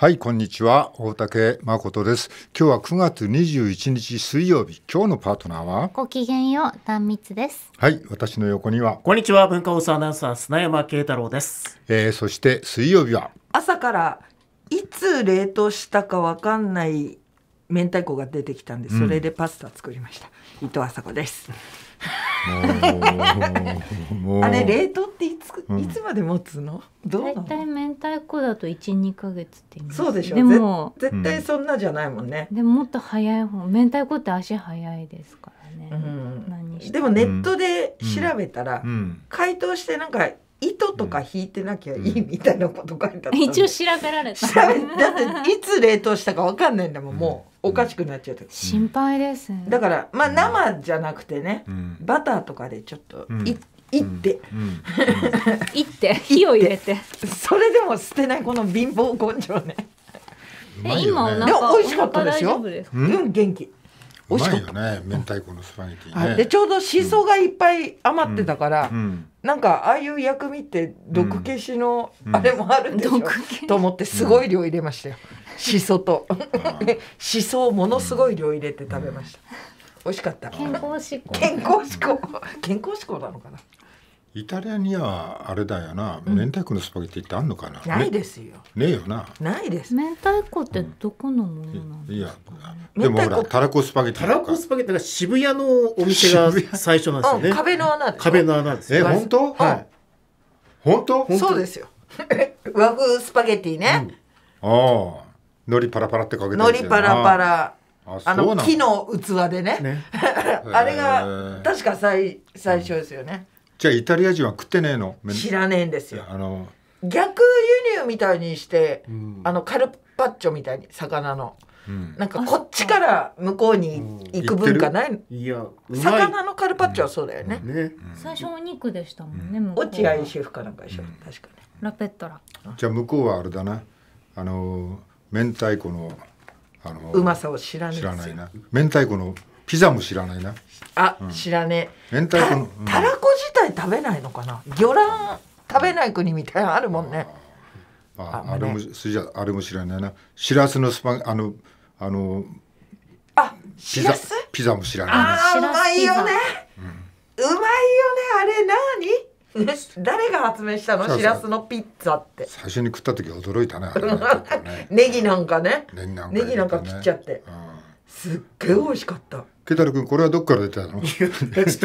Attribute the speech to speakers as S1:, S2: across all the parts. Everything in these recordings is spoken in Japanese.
S1: はいこんにちは大竹誠です今日は9月21日水曜日今日のパートナーは
S2: ごきげんよう壇蜜です
S1: はい私の横にはこ
S3: んにちは文化放送アナウンサー砂山慶太郎です、
S1: えー、そして水曜日は
S4: 朝からいつ冷凍したかわかんない明太子が出てきたんでそれでパスタ作りました、うん、伊藤麻子です
S3: あれ
S2: 冷凍っていつ、いつまで持つの？どう大体明太子だと一二ヶ月ってそうでしょ。でも絶対
S4: そんなじゃないもんね。で
S2: ももっと早い方、明太子って足早いですから
S4: ね。うん、でもネットで調べたら、解凍してなんか糸とか引いてなきゃいいみたいなこと書いてあった、一応調
S2: べられただって
S4: いつ冷凍したか分かんないんだもんもうおかしくなっちゃった心配ですだからまあ生じゃなくてね、バターとかでちょっとい、いって、いって火を入れてそれでも捨てないこの貧乏根性ねね今おなでも美味しかったですようん元気
S1: 美味しかったね明太子のスパゲティ、ね、で
S4: ちょうどしそがいっぱい余ってたから、うんうん、なんかああいう薬味って毒消しのあれもあるんでしょ、うん、と思ってすごい量入れましたよ、しそとしそをものすごい量入れて食べました、美味しかった健康志向健康志向健康志向なのかな
S1: イタリアにはあれだよな、明太子のスパゲティってあんのかな。ないですよ。ねえよな。な
S2: いです。明太子ってどこのもの
S3: なんですか、でもほらたらこスパゲティ。たらこスパゲティが渋谷のお店が最初なんですよね。壁
S4: の
S2: 穴。
S3: 壁の穴です。え本当？はい。本当？そうですよ。
S4: 和風スパゲティ
S1: ね。ああ、海苔パラパラってかけてる。海苔パラパラ。あの木
S4: の器でね。あれが確か最最初ですよね。
S1: じゃあイタリア人は食ってねえの知らねえんですよあの
S4: 逆輸入みたいにして、
S1: うん、
S3: あ
S4: のカルパッチョみたいに魚の、うん、なんかこっちから向こうに
S1: 行
S3: く文化ない、いや
S1: 魚のカルパッチョはそうだよねうんね、
S4: 最初お肉
S2: でしたもんね、落
S4: 合シェフかなん
S1: かでしょ、うん、確かにラペットラじゃあ向こうはあれだなあの明太子のあのうまさを知らない知らないな明太子のピザも知らないな。
S4: あ、うん、知らね
S1: え。明太子の、うん、たら
S4: こ自体食べないのかな。魚卵食べない国みたいなあるもんね。
S1: あ、あ、あれも、それじゃ、あれも知らないな。しらすのスパ、あの、あの。あ、しらす。ピザも知らないな。
S4: あ、うまいよね。うまいよね、あれ、なに。ね、誰が発明したのしらすのピッツァって最初
S1: に食った時驚いたね
S4: ね ネギなんかねネギなんか切っちゃって、うん、すっ
S1: げえ美味しかったケタル君これはどっから出たの？シラス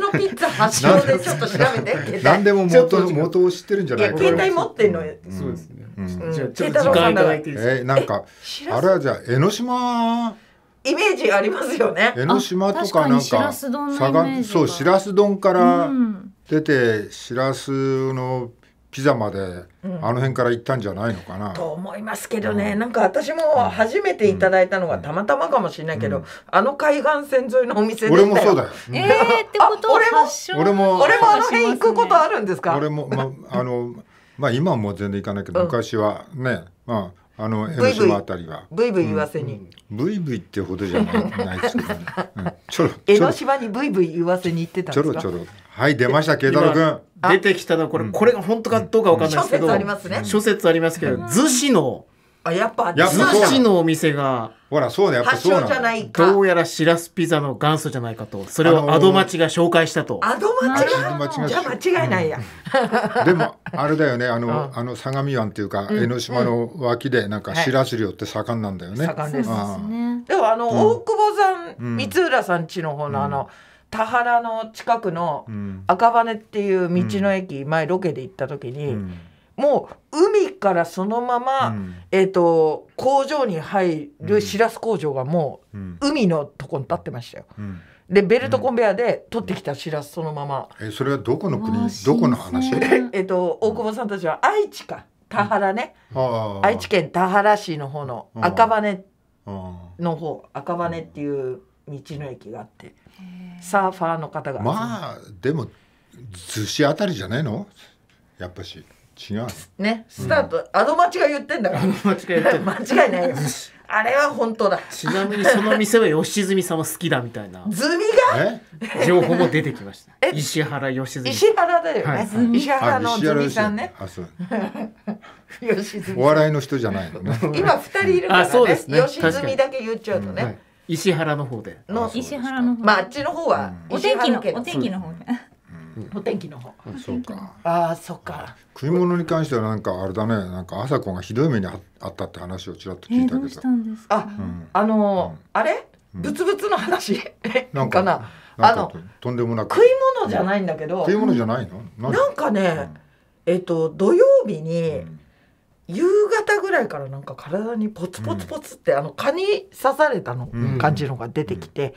S1: の
S4: ピッツァ発祥で
S1: ちょっと調べて。何でも元元を知ってるんじゃないか。携帯持ってんのよ。そうですね。じゃあちょっとえなんかあれはじゃあ江ノ島。イメ
S4: ージありますよね。江ノ島とかなんか佐賀そうしら
S1: す丼から出てしらすのピザまで、うん、あの辺から行ったんじゃないのかな。と
S4: 思いますけどね、うん、なんか私も初めていただいたのがたまたまかもしれないけど、うん、あの海岸線沿いのお店で俺もそうだよ。え えー、ってことは俺も俺もあの辺行くことあ
S1: るんですか。俺もまああのまあ今はもう全然行かないけど昔はねまあ。あの江ノ島あたりはブイブイ言わせに、ブイブイってほどじゃ
S4: ないですけど、
S1: ね ちょろ江ノ島
S4: にブイブイ言わせに行ってたんですかちょろちょろ
S1: はい出ま
S3: した慶太郎君出てきたのこれこれが本当かどうかわかんないですけど、諸説ありますけど逗子のあやっぱやっぱ寿司のお店がほらそうねやっぱそうじゃないどうやらしらすピザの元祖じゃないかとそれをアドマチが紹介したと、ア
S1: ドマチがドマチじゃあ間違いないや、でも
S3: あれだよねあのあの相模湾っていうか江
S1: ノ島の脇でなんかしらす漁って盛んなんだよね。盛んです
S4: でもあの、大久保さん、光浦さん家の方のあの、田原の近くの赤羽っていう道の駅、前ロケで行った時に、うんもう海からそのまま、うん、えーと、工場に入るしらす工場がもう、海のとこに立ってましたよ。うんでベルトコンベヤで取ってきたしらすそのまま、
S1: えそれはどこの国どこの話
S4: えっと大久保さんたちは愛知か田原ね、愛知県田原市の方の赤羽の方赤羽っていう道の駅があってサーファーの方がまあ
S1: でも逗子あたりじゃないのやっぱし違う
S4: ねスタート、うん、アドマチが言ってんだから間違いないよあれは本当だちなみにその
S3: 店は良純さんは好きだみたいなズミが情報も出てきました石原良純石
S4: 原だよね、はい、石原のズミさんねあそうお笑
S1: いの人じゃないのね今二人いるからねそうですねだ
S4: け言っちゃうとね、うんはい、
S1: 石原の方で
S4: の石原の方まああっちの方は、うん、お天気のお天気の方でお天気の方。あそうか。ああ、そっか。
S1: 食い物に関してはなんかあれだね、なんか朝子がひどい目にあったって話をちらっと
S4: 聞いたけど。あ、あのあれ？ブツブツの話
S1: なんかな。あのとんでもなく食い
S4: 物じゃないんだけど。食い物じゃな
S1: いの？な
S4: んかね、えっと土曜日に。夕方ぐらいからなんか体にポツポツポツって、あの蚊に刺されたの、感じのが出てきて、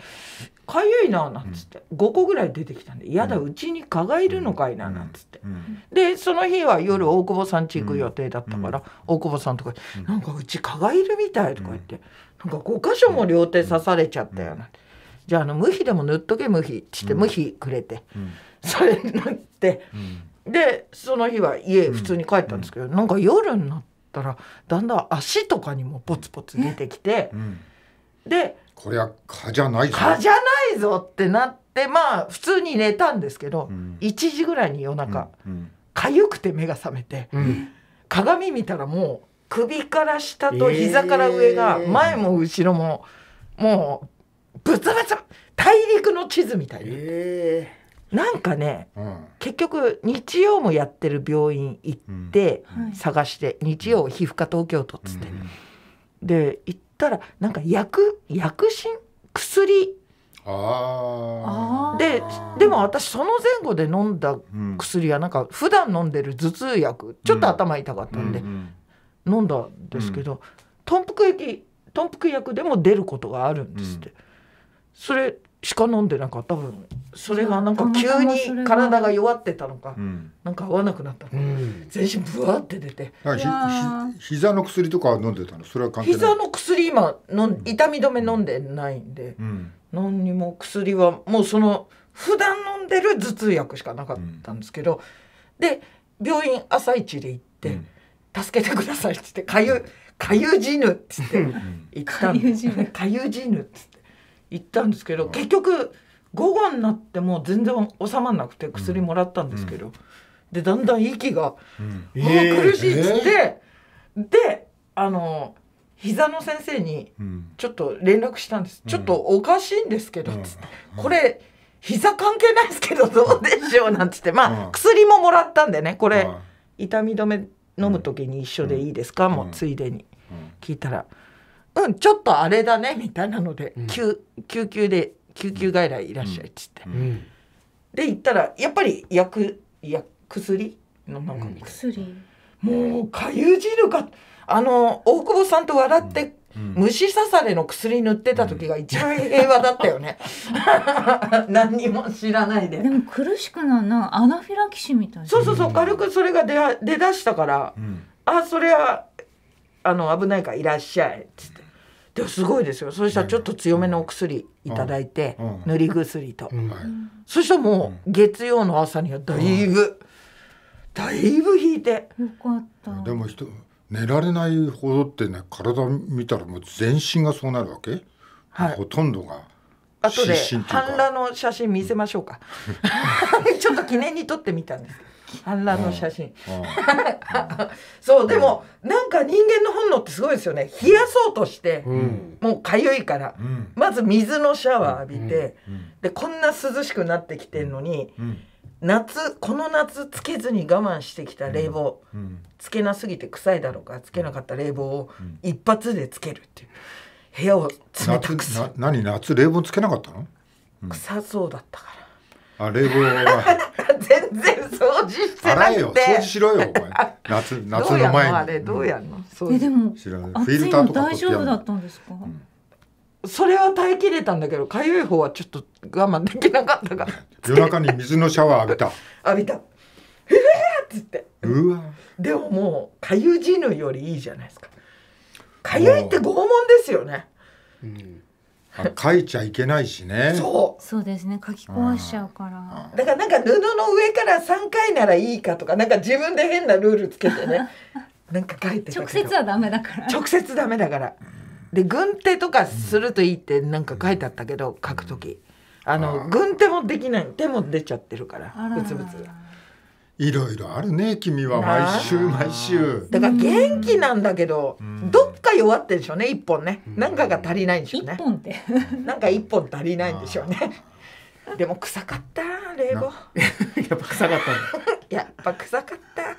S4: かゆいな」なんつって5個ぐらい出てきたんで「やだうちに蚊がいるのかいな」なんつってでその日は夜大久保さん家行く予定だったから大久保さんとか「なんかうち蚊がいるみたい」とか言って「なんか5箇所も両手刺されちゃったよ」なんて。じゃああの無比でも塗っとけ無比っつって無比くれて、それになって、でその日は家普通に帰ったんですけど、うなんか夜になったらだんだん足とかにもポツポツ出てきて、で
S1: これは蚊じゃないぞ蚊じゃな
S4: いぞってなってまあ普通に寝たんですけど、うん、1時ぐらいに夜中、か、う、ゆ、んうん、くて目が覚めて、うん、鏡見たらもう首から下と膝から上が前も後ろも、えー、もうブツブツ大陸の地図みたいな。えーなんかね、うん、結局日曜もやってる病院行って探して、うん日曜皮膚科東京都っつって、うん、で行ったらなんか薬薬品薬ででも私その前後で飲んだ薬はなんか普段飲んでる頭痛薬ちょっと頭痛かったんで、飲んだんですけど、うん、頓服液頓服薬でも出ることがあるんですって、それしか飲んでなんか多分それがなんか急に体が弱ってたのか、なんか合わなくなったのか、うん、全身ぶわって出てひひ
S1: 膝の薬とか飲んでたのそれは関係膝
S4: の薬今の痛み止め飲んでないんで、うん、何にも薬はもうその普段飲んでる頭痛薬しかなかったんですけど、で病院朝一で行って、助けてください」っつって「かゆかゆじぬ」っつって行ったんかゆじぬ」っつって。行ったんですけど、結局午後になっても全然収まらなくて薬もらったんですけど、でだんだん息が、も
S3: う苦しいっつっ
S4: て、であの膝の先生にちょっと連絡したんです、ちょっとおかしいんですけど、これ膝関係ないですけどどうでしょうなんつってまあ、薬ももらったんでねこれ、痛み止め飲む時に一緒でいいですか、もうついでに、聞いたら。うんちょっとあれだねみたいなので、うん、救救急で救急外来いらっしゃいっつって、うん、で行ったらやっぱり薬薬薬のなんか、薬もうかゆ汁か、あの大久保さんと笑って、虫刺されの薬塗ってた時が一番平和だったよね 何にも知らないででも苦しくなるなアナフィラキシーみたいなそうそうそう軽くそれが出出だしたから、うん、あそれはあの危ないからいらっしゃいっつってすごいですよそしたらちょっと強めのお薬いただいて、塗り薬と、そしたらもう月曜の朝にはだいぶ、だいぶ引いてよかった
S1: でも人寝られないほどってね体見たらもう全身がそうなるわけ、はい、ほとんどが。後で半裸
S4: の写真見せましょうか、うん、ちょっと記念に撮ってみたんです反乱の写真。そう、でも、なんか人間の本能ってすごいですよね。冷やそうとして、もうかゆいから、まず水のシャワー浴びて、で、こんな涼しくなってきてんのに、夏この夏つけずに我慢してきた冷房、つけなすぎて臭いだろうかつけなかった冷房を一発でつけるっていう部屋を冷たく
S1: する夏何夏冷房つけなかったの、
S4: 臭そうだったから
S1: あ冷房は
S4: 全然掃除してなくて。掃除
S1: しろよお前。夏夏の前に。あれどうやんの？うん、えでも知い。フ大丈夫だっ
S4: たんですか？うんそれは耐えきれたんだけど痒い方はちょっと我慢できなかったから
S1: 夜中に水のシャワー浴びた 浴びたうわっつってうわ
S4: でももうかじぬよりいいじゃないですかかいって拷問ですよね、う
S1: ん、書いちゃいけないしねそ
S4: うそうですね書き壊しちゃうから、だからなんか布の上から3回ならいいかとかなんか自分で変なルールつけてね なんか書いて直接はダ
S2: メだから直接ダ
S4: メだからで軍手とかするといいってなんか書いてあったけど書く時あの軍手もできない手も出ちゃってるからブツブツ
S1: いろいろあるね君は毎週毎週だから元気
S4: なんだけど、どっか弱ってるでしょうね一本ね、なんかが足りないんでしょうね一本ってなんか一本足りないんでしょうねでも臭かった冷房 やっぱ臭
S1: かった やっぱ臭
S4: かった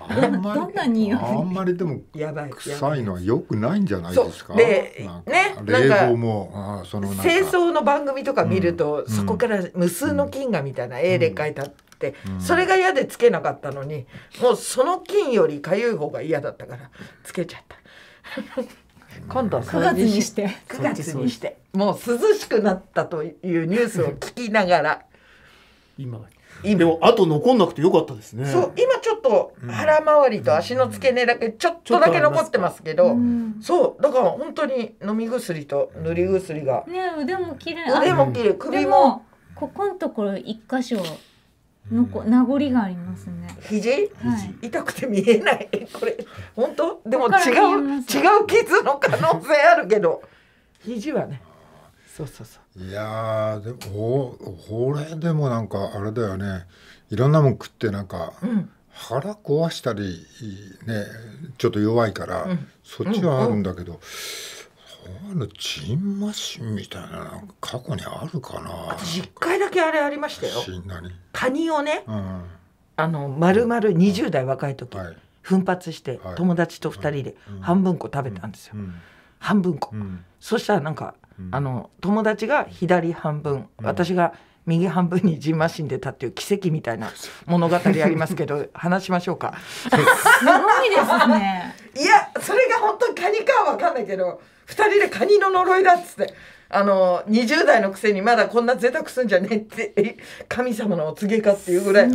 S4: あんまりどんなにあんまり
S3: でもやばい
S4: 臭い
S1: のはよくないんじゃないですかで
S2: ね冷房
S1: もあその清
S4: 掃の番組とか見ると、そこから無数の金がみたいな絵で描いたて、それが嫌でつけなかったのにもうその菌よりかゆい方が嫌だったからつけちゃった。今度は9月にして9月にしてもう涼しくなったというニュースを聞きながら
S3: 今でもあと残んなくてよかったですねそう
S4: 今ちょっと腹回りと足の付け根だけちょっとだけ残ってますけど、うん、そうだから本当に飲み薬と塗り薬が
S2: ね腕も綺麗腕も綺麗首もここのところ一箇所
S4: のこ名残がありますね。肘、はい、痛くて見えない。これ本当？でも違う違う傷の可能性あるけど、肘はね。
S1: そうそうそう。いやでもほれでもなんかあれだよね。いろんなもん食ってなんか。うん腹壊したりねちょっと弱いから、うん、そっちはあるんだけど、うんうんそういうのジみたいな過去にあるかな私1
S4: 回だけあれありましたよカニをね、うん、あの丸々20代若い時、うんはい、奮発して友達と2人で半分こ食べたんですよ、うん、半分こ、そしたらなんか、あの友達が左半分、私が右半分にじんましんでたっていう奇跡みたいな 物語ありますけど話しましょうかすごいですね いやそれが本当にカニかは分かんないけど2人でカニの呪いだっつって。あの、20代のくせにまだこんな贅沢すんじゃねえって、神様のお告げかっていうぐらい、う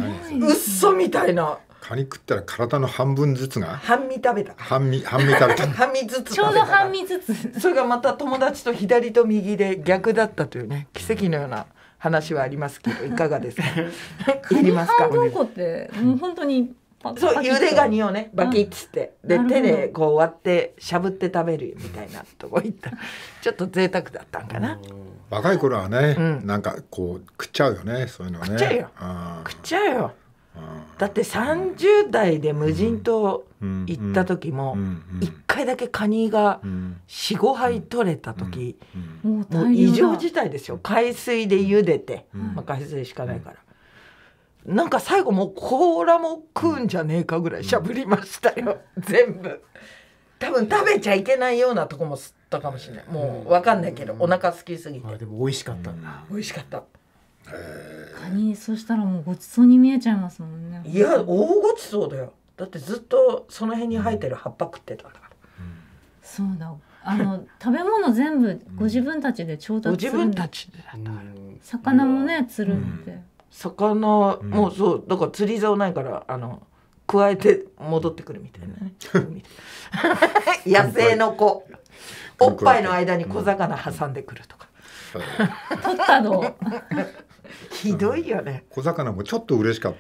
S4: っそみたいな。
S1: カニ食ったら体の半分ずつが半身食べた半身半身食べた 半
S4: 身ずつちょうど半身ずつそれがまた友達と左と右で逆だったというね奇跡のような話はありますけどいかがですか いりますか半分こっ
S2: て、うん、本当に
S4: そうゆでガニをねバキッつって、うん、で手でこう割ってしゃぶって食べるみたいなとこ行った ちょっと贅沢だったんかな。
S1: 若い頃はね、うん、なんかこう食っちゃうよねそういうのね。食っちゃうよ。食っちゃうよ。だって30代で無人島行った時も1
S4: 回だけカニが45杯取れた時
S2: もう異常事
S4: 態ですよ海水で茹でて、まあ、海水しかないからなんか最後もう甲羅も食うんじゃねえかぐらいしゃぶりましたよ、うん、全部多分食べちゃいけないようなとこも吸ったかもしれないもう分かんないけど、うん、お腹すきすぎて、あでも美味しかったんだ、うん、美味しかった
S2: カニそしたらもうごちそうに見えちゃいますもん
S4: ねいや大ごちそうだよだってずっとその辺に生えてる葉っぱ食ってたから、
S2: そうだあの 食べ物全部ご自分たちで調達する、ん、ご自分たちで魚もね釣るって、
S4: 魚もうそうだから釣り竿ないからあの加えて戻ってくるみたいなね 野生の子おっぱいの間に小魚挟んでくるとか取ったの
S1: ひどいよね、小魚もちょっと嬉しかっ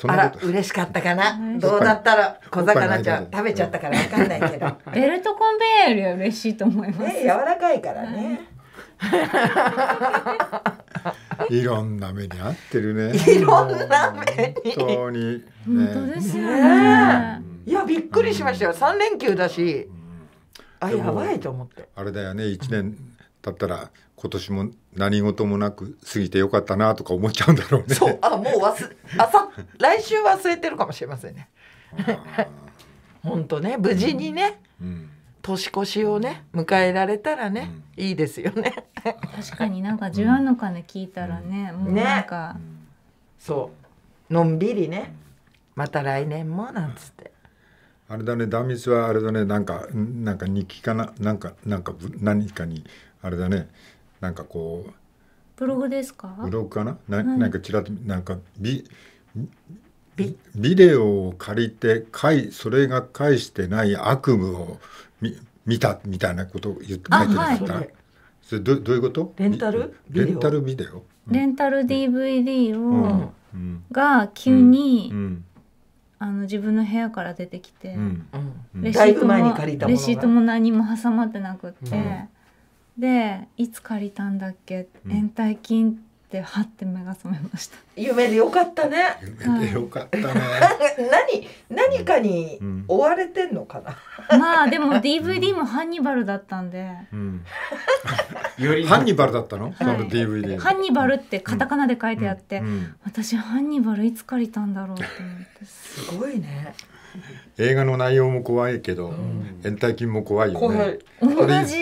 S1: たあら
S4: 嬉しかったかな、うん、どうだったら
S1: 小魚ちゃん食べちゃ
S4: ったから分かんな
S1: いけどベ
S4: ルトコンベヤーよりは
S2: 嬉しいと思います、ね、柔らかいからね
S1: いろんな目に遭ってるね。いろんな目に。本当に、ね。本
S4: 当ですね。いやびっくりしましたよ。三連休だし、あやばいと思っ
S1: て。あれだよね。一年経ったら今年も何事もなく過ぎてよかったなとか思っちゃうんだろうね。そう。あもう忘
S4: あさ来週忘れてるかもしれませんね。本当ね無事にね。うん年越しをね迎えられたらね、うん、いいですよね確か
S2: になんか十安の鐘聞いたらね、うん、もうなんか、ね、
S4: そうのんびりねまた来年もなんつって
S1: あれだね壇蜜はあれだねなんかなんか日記かななんかなんか何かにあれだねなんかこう
S2: ブログですかブロ
S1: グかなななんかちらっとなんかビビビデオを借りてかいそれが返してない悪夢をみ見たみたいなことを言って書いてなかった、はい、それどどういうことレンタルレンタルビデオ、
S2: うん、レンタル DVD を、うん、が急に、うん、あの自分の部屋から出てきて、
S1: レシートもレシートも
S2: 何も挟まってなくって、でいつ借りたんだっ
S4: け、延滞金ってはって目が覚めました夢でよかったね。
S1: 夢でよかったね。
S4: 何何かに追われてんのかな。まあ
S2: でも DVD もハンニバルだったんで。
S1: よりハンニバルだったの？その DVD。ハン
S2: ニバルってカタカナで書いてあって、私ハンニバルいつ借りたんだろうと思って。すごいね。
S1: 映画の内容も怖いけど、延滞金も怖いよね。同じ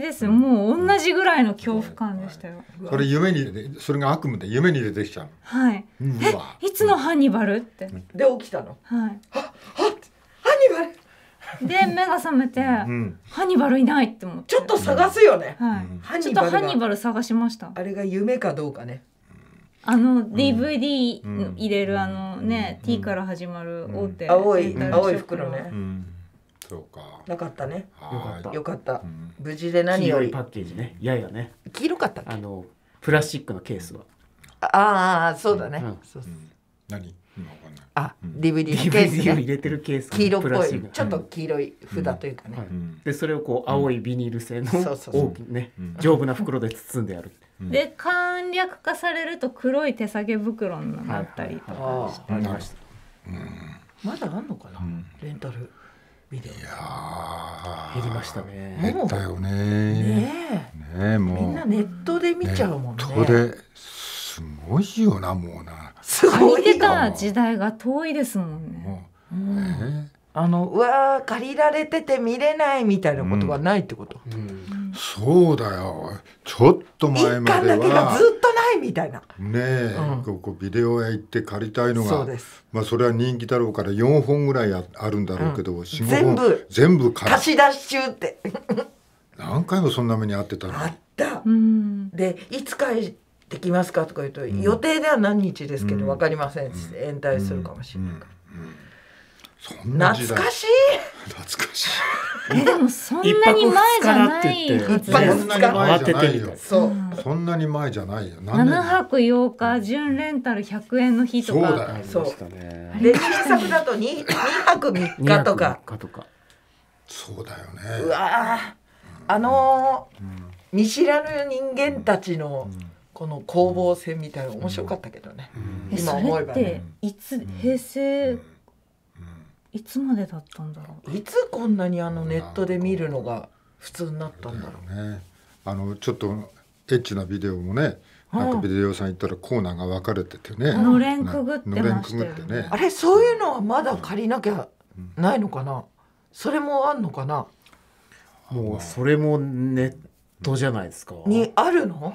S2: です、もう同じぐらいの恐怖感でしたよ。それ夢
S1: にそれが悪夢で夢に出てきちゃう。はい。え、
S2: いつのハンニ
S4: バルって。で起きたの。
S2: はい。は、は、ハンニバル。で目が覚めて、
S4: ハ
S2: ニバルいないって思ってちょっと探すよね、はい、ちょっとハニバル探しましたあれが夢
S4: かどうかね
S2: あの DVD 入れる、あのね、T から始まる大手、青
S3: い青い袋ね、そうか
S2: な
S4: かったね
S3: よかった無事で何より黄色いパッケージねややね黄色かったあのプラスチックのケースは
S4: ああそうだね、
S3: 何今わかんないあ、DVD ケース、ね、入れてるケース黄色っぽいちょっと黄色い札というかね、でそれをこう青いビニール製の大きね丈夫な袋で包んである、
S2: で簡略化されると黒い手提げ袋になったりとかし
S3: て、
S4: はいはいまだあんのかな、レンタルビデい
S1: や減りましたね減ったよねねねもうみん
S4: なネットで見ちゃうもんねネ
S1: ットでごいよなもうな
S4: すごいた時
S2: 代が遠いですもんね、
S4: うん、えー、あのうわ借りられてて見れないみたいなことはないってこと、うんう
S1: ん、そうだよちょっと前まではず
S4: っとないみたいな
S1: ねえ、ここビデオ屋行って借りたいのがまあそれは人気だろうから四本ぐらいあるんだろうけど、全部全部貸
S4: し出し中って
S1: 何回もそんな目にあってたのあっ
S4: たでいつ返できますかとか言うと、予定では何日ですけど分かりません、延滞するかもしれないから。懐かしい懐かしいえでもそ
S2: んなに前じゃないですよそんよ
S1: そうそんなに前じゃないよ7
S2: 泊8日純レンタル100円の日とかそうだよそ
S3: 新
S4: 作だと 2, 2泊3
S1: 日とか
S3: そうだよねうわ
S4: あの見知らぬ人間たちの、うんこの攻防戦みたいな面白かったけどね、うん、今思えばねいつ平成、いつまでだったんだろういつこんなにあのネットで見るのが普通になったんだろ
S1: うねあのちょっとエッチなビデオもねなんかビデオ屋さん行ったらコーナーが分かれててね、うん、のれんく
S4: ぐってまし、ね、
S1: ね
S3: あ
S4: れそういうのはまだ借りなきゃないのかな、それもあんのかな
S3: もうそれもネットじゃないですか。
S4: にあるの、は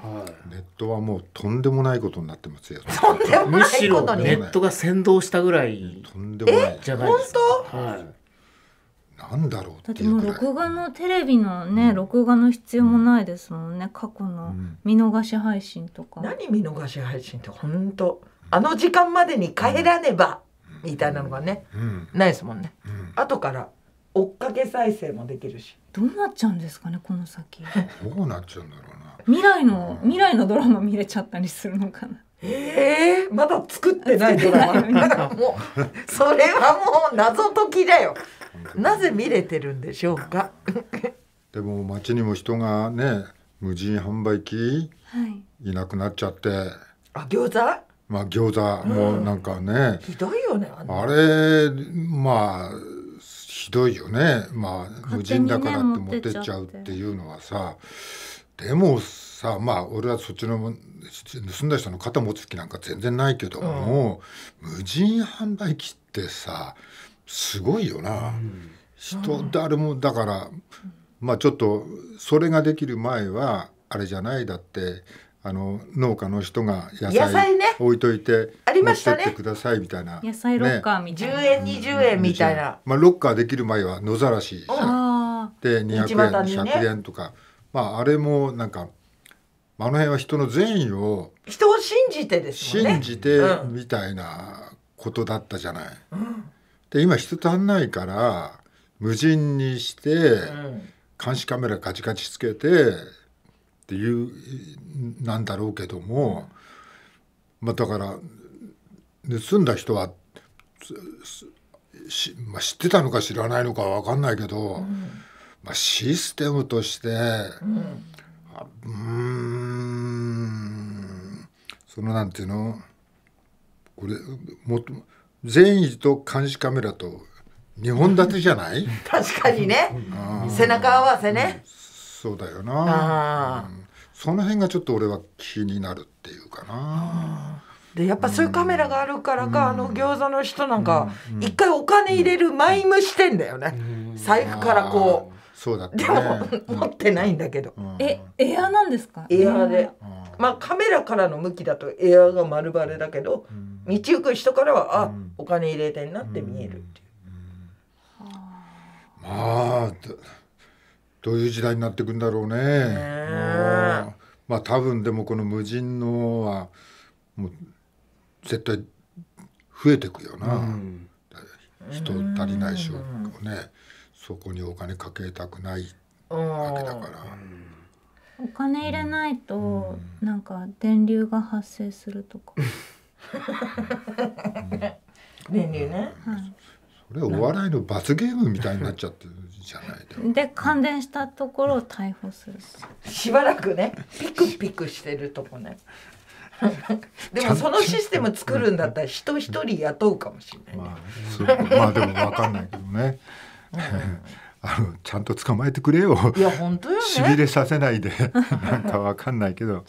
S1: い、ネットはもうとんでもないことになってますよ。とんでもないことに。ネットが先導したぐらい。とんでもないじゃないですか。はい。なんだろうだっても
S2: う録画のテレビのね、うん、録画の必要もないですもんね過去の見逃
S4: し配信とか、何見逃し配信って本当あの時間までに帰らねば、みたいなのがね、うん、ないですもんね、後から追っかけ再生もできるしどうなっちゃうんですかねこの先 どうなっちゃうんだろうな未来の、うん、未
S2: 来のドラマ見れちゃったりするのかな
S4: えー、まだ作ってないドラマもうそれはもう謎解きだよなぜ見れてるんでしょうか
S1: でも街にも人がね無人販売機、はい、いなくなっちゃってあ餃子まあ餃子もなんかね、うん、ひどいよねああれまあひどいよね、まあ、無人だからって持ってっちゃうっていうのはさでもさまあ俺はそっちの盗んだ人の肩持つ気なんか全然ないけども、うん、無人販売機ってさすごいよな、うん、人誰もだから、まあちょっとそれができる前はあれじゃないだってあの農家の人が野菜置いといてありましたねくださいみたいな、野菜ロッカ
S2: ーみたいな、ね、10円20円みたいな、
S1: まあ、ロッカーできる前は野ざらしで
S2: 200
S4: 円、
S1: 100円とか、まあ、あれもなんかあの辺は人の善意を
S4: 人を信じてですね
S1: 信じてみたいなことだったじゃない。で今人足んないから無人にして、監視カメラカチカチつけてっていうなんだろうけども、まあ、だから盗んだ人はまあ、知ってたのか知らないのかは分かんないけど、うん、まあ、システムとしてうんそのなんていうのこれもっと善意と監視カメラと2本立てじゃない
S4: 確かにね、背中合わせね、
S1: そうだよな、その辺がちょっと俺は気になるっていうかな。
S4: でやっぱそういうカメラがあるからか、あの餃子の人なんか、一回お金入れるマイムしてんだよね、財布からこう。そうだ、ね、でも、持ってないんだけど、
S2: えエアなんですかエアで、
S4: まあカメラからの向きだとエアが丸バレだけど、道行く人からはあ、お金入れてんなって見えるってい
S1: う。まあどういう時代になっていくんだろうね。ねまあ多分でもこの無人のはもう絶対増えていくよな、うん、人足りないしをね、そこにお金かけたくないわけだから。
S2: お金入れないと、なんか電流が発生するとか。電流ね。はい
S1: これお笑いの罰ゲームみたいになっちゃってるじゃな
S2: いで感電したところを逮捕する
S1: しばらくねピク
S4: ピクしてるとこね でもそのシステム作るんだったら人一人雇うかもしれな
S1: い、ね、まあ、まあでも分かんないけどね、あのちゃんと捕まえてくれよいや本当よ、ね、しびれさせないでなんか分かんないけど、ね、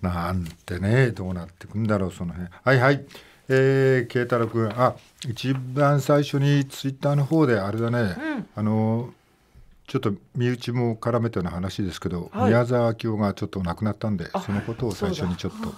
S1: なんてねどうなってくんだろうその辺はいはい。えー、慶太郎君あ一番最初にツイッターの方であれだね、うん、あのちょっと身内も絡めての話ですけど、はい、宮沢明夫がちょっと亡くなったんでそ
S3: のことを最初にちょっと。は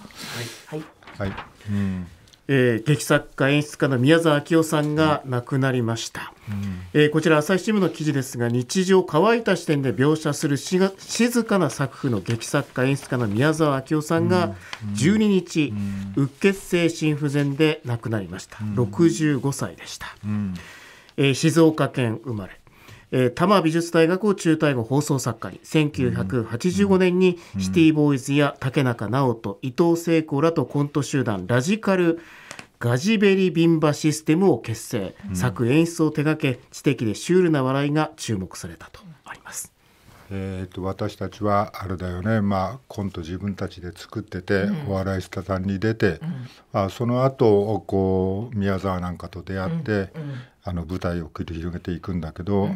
S3: い、
S1: はい、はい、うん
S3: えー、劇作家演出家の宮沢明夫さんが亡くなりました、うん、えー、こちら朝日新聞の記事ですが日常を乾いた視点で描写する静かな作風の劇作家演出家の宮沢明夫さんが12日、うんうん、うっ血性心不全で亡くなりました、65歳でした、えー、静岡県生まれえー、多摩美術大学を中退後放送作家に1985年にシティボーイズや竹中直人伊藤聖子らとコント集団ラジカルガジベリビンバシステムを結成、作演出を手掛け知的でシュールな笑いが注目されたとあります。
S1: えーと、私たちはあれだよね、まあ、コント自分たちで作ってて、うん、お笑いスタさんに出て、うん、あその後こう宮沢なんかと出会って、うん、あの舞台を繰り広げていくんだけど、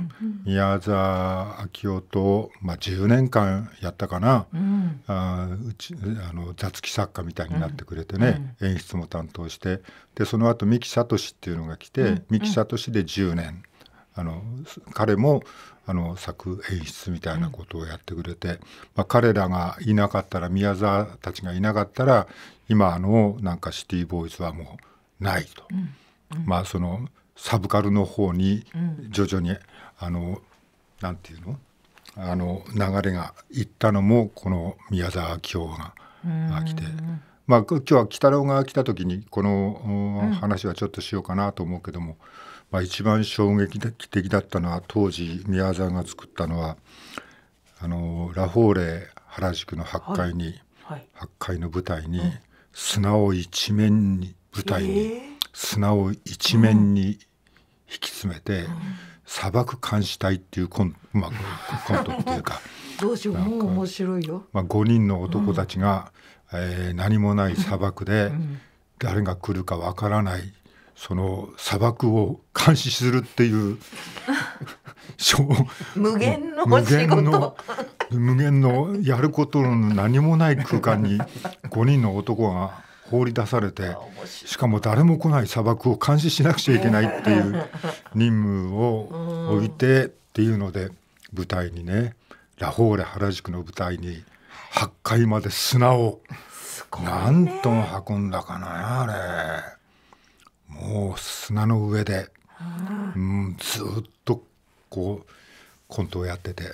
S1: 宮沢明夫と、まあ、10年間やったかな、うん、あうちあの雑記作家みたいになってくれてね、演出も担当してでその後三木聡っていうのが来て、三木聡で10年。あの彼もあの作演出みたいなことをやってくれて、うん、まあ、彼らがいなかったら宮沢たちがいなかったら今のなんかシティボーイズはもうないと、うんうん、まあそのサブカルの方に徐々に、あの何て言うのあの流れがいったのもこの宮沢清が来て。まあ、今日は鬼太郎が来た時にこの話はちょっとしようかなと思うけども、まあ、一番衝撃的だったのは当時宮沢が作ったのはあのラフォーレ原宿の8階に、はい、階の舞台に、砂を一面に舞台に、砂を一面に引き詰めて、砂漠監視隊っていうコン,、まあ、コントっ
S4: ていうか どうしようもう面白いよ、
S1: まあ、5人の男たちが、うん、えー、何もない砂漠で、誰が来るかわからないその砂漠を監視するっていう
S4: 無限の無限の
S1: 無限のやることの何もない空間に5人の男が放り出されてしかも誰も来ない砂漠を監視しなくちゃいけないっていう任務を置いてっていうので舞台にねラフォーレ原宿の舞台に8階まで砂を何トン運んだかなあれ。もう砂の上で、うん、ずっとこうコントをやってて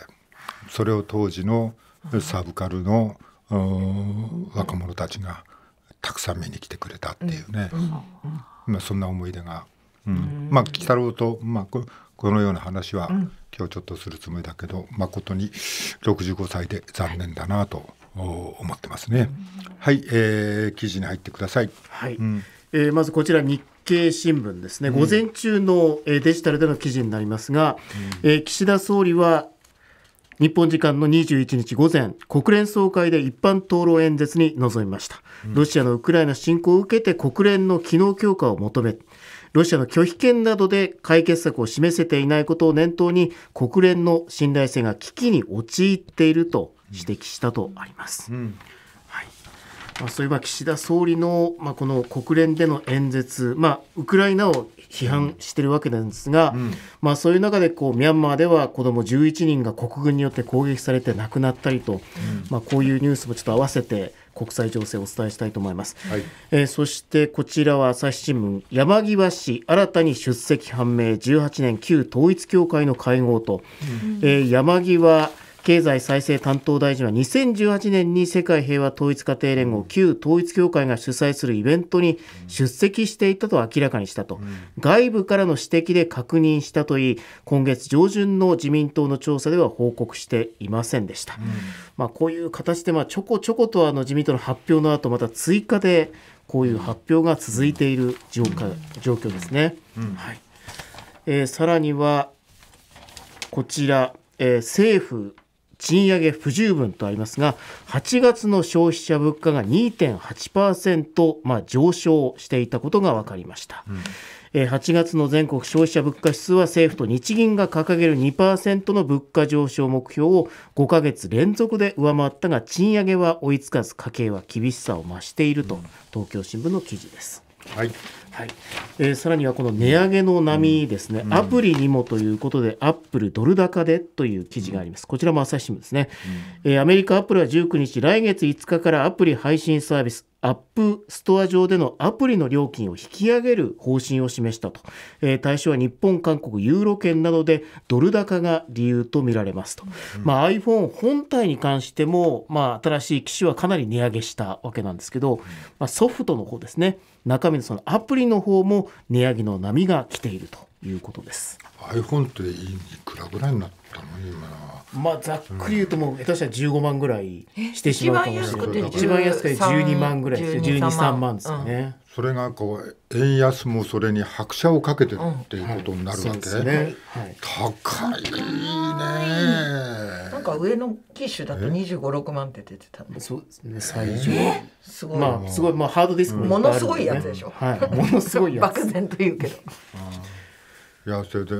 S1: それを当時のサブカルの、うん、若者たちがたくさん見に来てくれたっていうね、うん、まあ、そんな思い出が、うんまあ鬼太郎と、まあ、このような話は、今日ちょっとするつもりだけど誠に65歳で残念だなと思ってますね。はい、えー、記事に入ってください。は
S3: い、えー、まずこちら日経新聞ですね、午前中の、デジタルでの記事になりますが、え岸田総理は日本時間の21日午前、国連総会で一般討論演説に臨みました。ロシアのウクライナ侵攻を受けて国連の機能強化を求め、ロシアの拒否権などで解決策を示せていないことを念頭に、国連の信頼性が危機に陥っていると指摘したとあります。うんうんまあ、そういえば岸田総理の、まあ、この国連での演説、まあ、ウクライナを批判しているわけなんですが、うん、まあ、そういう中でこうミャンマーでは子ども11人が国軍によって攻撃されて亡くなったりと、うん、まあ、こういうニュースもちょっと合わせて国際情勢をお伝えしたいと思います、はい、えー、そしてこちらは朝日新聞山際氏新たに出席判明18年旧統一教会の会合と、うん、えー、山際経済再生担当大臣は2018年に世界平和統一家庭連合旧統一教会が主催するイベントに出席していたと明らかにしたと、外部からの指摘で確認したといい今月上旬の自民党の調査では報告していませんでした、うん、まあ、こういう形でまあちょこちょことあの自民党の発表の後また追加でこういう発表が続いている状況ですね、うん、はいえー、さらにはこちら、えー、政府賃上げ不十分とありますが8月の消費者物価が2.8%、まあ、上昇していたことが分かりました。うん8月の全国消費者物価指数は政府と日銀が掲げる2%の物価上昇目標を5か月連続で上回ったが賃上げは追いつかず家計は厳しさを増していると東京新聞の記事です。はいはいえー、さらにはこの値上げの波ですね、うん、アプリにもということで、アップルドル高でという記事があります、こちらも朝日新聞ですね、うん、えー、アメリカアップルは19日、来月5日からアプリ配信サービス、アップストア上でのアプリの料金を引き上げる方針を示したと、えー、対象は日本、韓国、ユーロ圏などでドル高が理由とみられますと、うん、まあ、iPhone 本体に関しても、まあ、新しい機種はかなり値上げしたわけなんですけど、まあ、ソフトの方ですね中身のそのアプリの方も値上げの波が来ているということです。iPhone っていくらぐらいになったの今まあざっくり言うともう下手したら15万ぐらいしてしまうかもしれない一番安くて12万ぐらい十二三万ですよね、
S1: うん、それがこう円安もそれに拍車をかけてるっていうことになるわけ、うんはいねはい、高い
S4: ねなんか上の機種だと2 5 6万って出てたそうですね最初まあすごいまあハードディスクも、ねうん、ものすごいやつでしょ、はい、ものすごいやつ漠然と言うけど
S1: いやそれで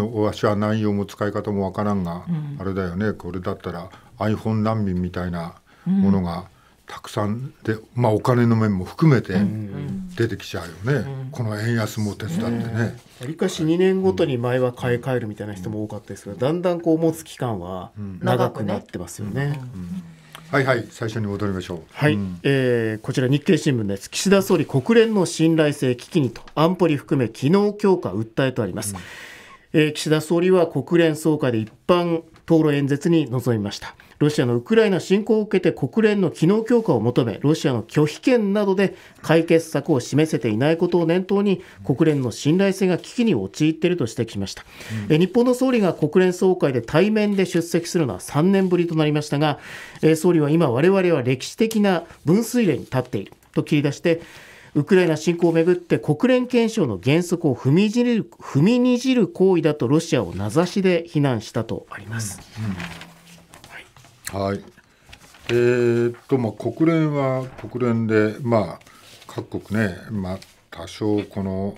S1: わしは内容も使い方もわからんが、うん、あれだよねこれだったら iPhone 難民みたいなものがたくさんで、うん、まあ、お金の面も含めて出てきちゃうよね、うん、この円安も
S3: 手伝ってね。わりかし2年ごとに前は買い替えるみたいな人も多かったですがだんだんこう持つ期間は長くなってますよね。
S1: うんはいはい最初に戻りましょう
S3: はい、うん、えー、こちら日経新聞です岸田総理国連の信頼性危機にと安保理含め機能強化訴えとあります、うん、えー、岸田総理は国連総会で一般討論演説に臨みましたロシアのウクライナ侵攻を受けて国連の機能強化を求めロシアの拒否権などで解決策を示せていないことを念頭に国連の信頼性が危機に陥っていると指摘しました、うん、日本の総理が国連総会で対面で出席するのは3年ぶりとなりましたが総理は今我々は歴史的な分水嶺に立っていると切り出してウクライナ侵攻をめぐって国連憲章の原則を踏みにじる踏みにじる行為だとロシアを名指しで非難したとあります。うんはい。えー、っと、まあ、国連
S1: は国連で、まあ、各国ね、まあ、多少この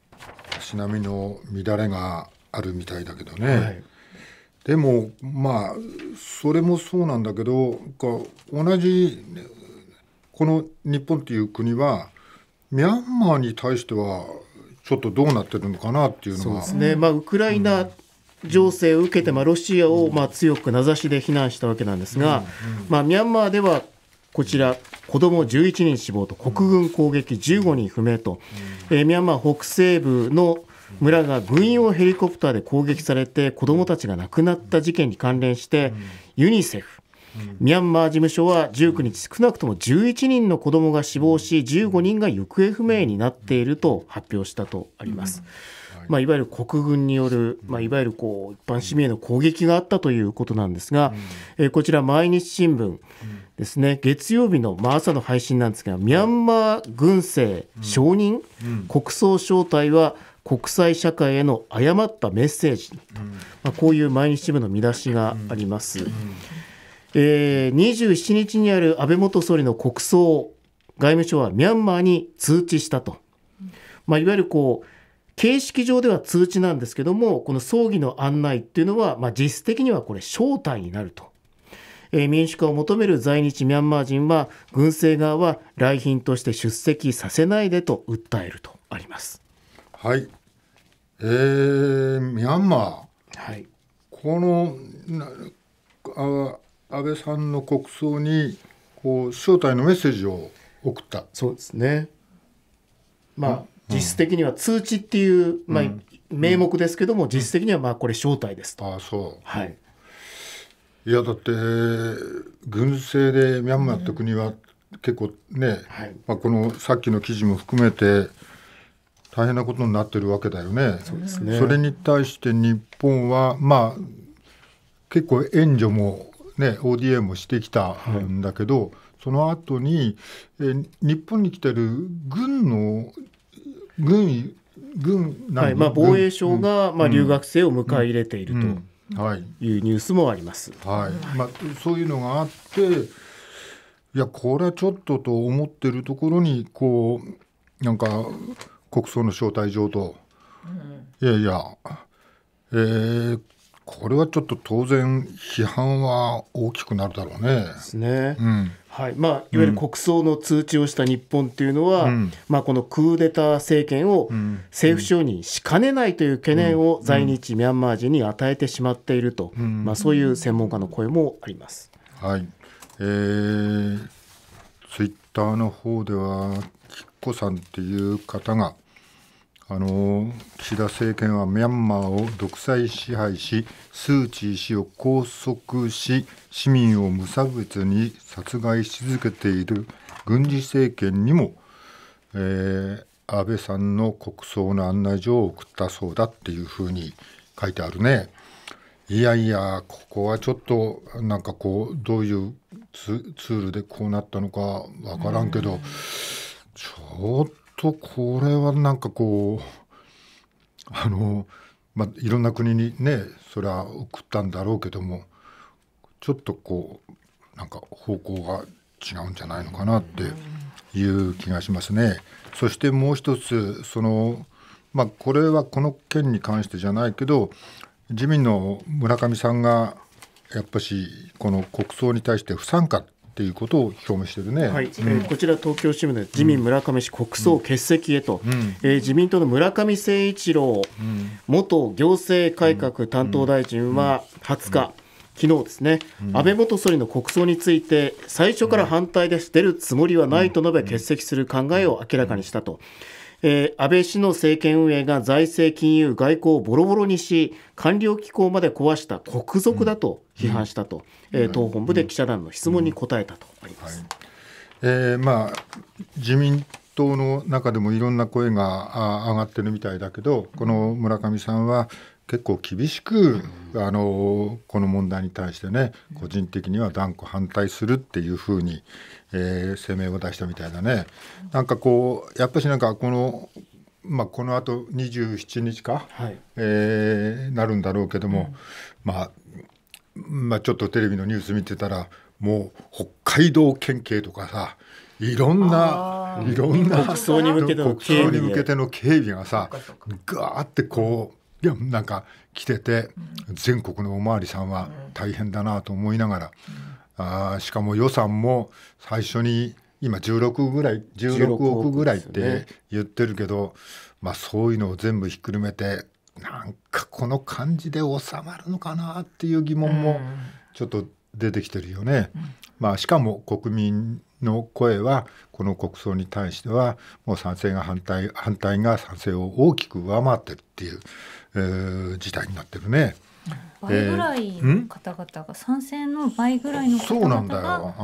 S1: 足並みの乱れがあるみたいだけどね。はいでもまあそれもそうなんだけど同じこの日本っていう国はミャンマーに対してはちょっとどうなってるのかなっていうのはそうですね、
S3: まあ、ウクライナ情勢を受けて、まあ、ロシアをまあ強く名指しで非難したわけなんですが、まあ、ミャンマーではこちら、子ども11人死亡と、国軍攻撃15人不明と、えー、ミャンマー北西部の村が軍用ヘリコプターで攻撃されて、子どもたちが亡くなった事件に関連して、ユニセフ、ミャンマー事務所は19日、少なくとも11人の子どもが死亡し、15人が行方不明になっていると発表したとあります。うんまあ、いわゆる国軍による、まあ、いわゆるこう一般市民への攻撃があったということなんですが、うん、えこちら、毎日新聞ですね、月曜日の、まあ、朝の配信なんですが、ミャンマー軍政承認、国葬招待は国際社会への誤ったメッセージと、まあ、こういう毎日新聞の見出しがあります。えー、27日にある安倍元総理の国葬、外務省はミャンマーに通知したと、まあ、いわゆるこう形式上では通知なんですけども、この葬儀の案内っていうのは、まあ、実質的にはこれ、招待になると。え民主化を求める在日ミャンマー人は、軍政側は来賓として出席させないでと訴えるとあります。はい。えー、ミャンマー。はい。この、
S1: あ安倍さんの国葬にこう招待の
S3: メッセージを送ったそうですねまあ、実質的には通知っていう、まあ、名目ですけども、実質的にはまあこれ招待ですと。あそう、はい、
S1: いやだって軍政でミャンマーって国は結構ね、はい、まあ、このさっきの記事も含めて大変なことになってるわけだよね。そ、ね、れに対して日本はまあ結構援助もね ODA もしてきたんだけど、はい、その後にえ日本に来てる軍の軍軍はいまあ、防衛省が、まあ、留
S3: 学生を迎え入れているというニュースもあります、はいまあ、そういうのがあっていやこれは
S1: ちょっとと思ってるところにこうなんか国葬の招待状と、いやいや、えー、これはちょっと当然批判は大きくなるだろうね。で
S3: すね。うんはいまあ、いわゆる国葬の通知をした日本というのは、うん、まあ、このクーデター政権を政府承認しかねないという懸念を在日ミャンマー人に与えてしまっていると、うん、まあ、そういう専門家の声も
S1: あります、はいえー、ツイッターの方では、きっこさんっていう方が、あの岸田政権はミャンマーを独裁支配しスー・チー氏を拘束し市民を無差別に殺害し続けている軍事政権にも、えー、安倍さんの国葬の案内状を送ったそうだっていうふうに書いてあるね。いやいやここはちょっとなんかこうどういうツールでこうなったのか分からんけど、ちょっとこれはなんかこうあの、まあ、いろんな国にねそれは送ったんだろうけどもちょっとこうなんか方向が違うんじゃないのかなっていう気がしますね。そしてもう一つそのまあ、これはこの件に関してじゃないけど自民の村上さんがやっぱしこの国葬に対して不参加っっていうことを表明してるね、はい、えー、こ
S3: ちら東京新聞で自民村上氏国葬欠席へと、うんえー、自民党の村上誠一郎元行政改革担当大臣は20日、昨日ですね、安倍元総理の国葬について最初から反対で出るつもりはないと述べ欠席する考えを明らかにしたと。えー、安倍氏の政権運営が財政、金融、外交をボロボロにし、官僚機構まで壊した国賊だと批判したと、うん、えー、党本部で記者団の質問に答えたとあります。
S1: 自民党の中でもいろんな声が上がってるみたいだけど、この村上さんは、結構厳しく、あのこの問題に対してね個人的には断固反対するっていうふうに、えー、声明を出したみたいだね。なんかこうやっぱしなんかこのまあ、このあと27日か、はいえー、なるんだろうけども、うん、まあ、まあちょっとテレビのニュース見てたらもう北海道県警とかさいろんないろんな国葬に向けての警備向けての警備がさガーってこういやなんか来てて、全国のお巡りさんは大変だなと思いながら。うんあしかも予算も最初に今16ぐらい16億ぐらいって言ってるけど、ね、まあ、そういうのを全部ひっくるめてなんかこの感じで収まるのかなっていう疑問もちょっと出てきてるよね。まあ、しかも国民の声はこの国葬に対してはもう賛成が反対反対が賛成を大きく上回ってるっていう、えー、事態になってるね。倍ぐらいの
S2: 方々が、賛成の倍ぐらいの方々が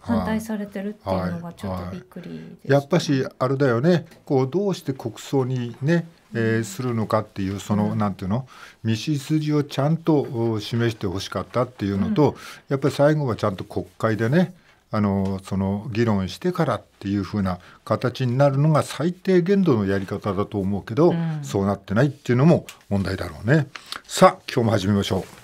S2: 反対されてるっていう
S1: のがちょっとびっくり、はいはい、やっぱしあれだよねこうどうして国葬にねえー、するのかっていうその、うん、なんていうの道筋をちゃんと示してほしかったっていうのと、うん、やっぱり最後はちゃんと国会でね、あのその議論してからっていうふうな形になるのが最低限度のやり方だと思うけど、うん、そうなってないっていうのも問題だろうね。さあ今日も始めましょう。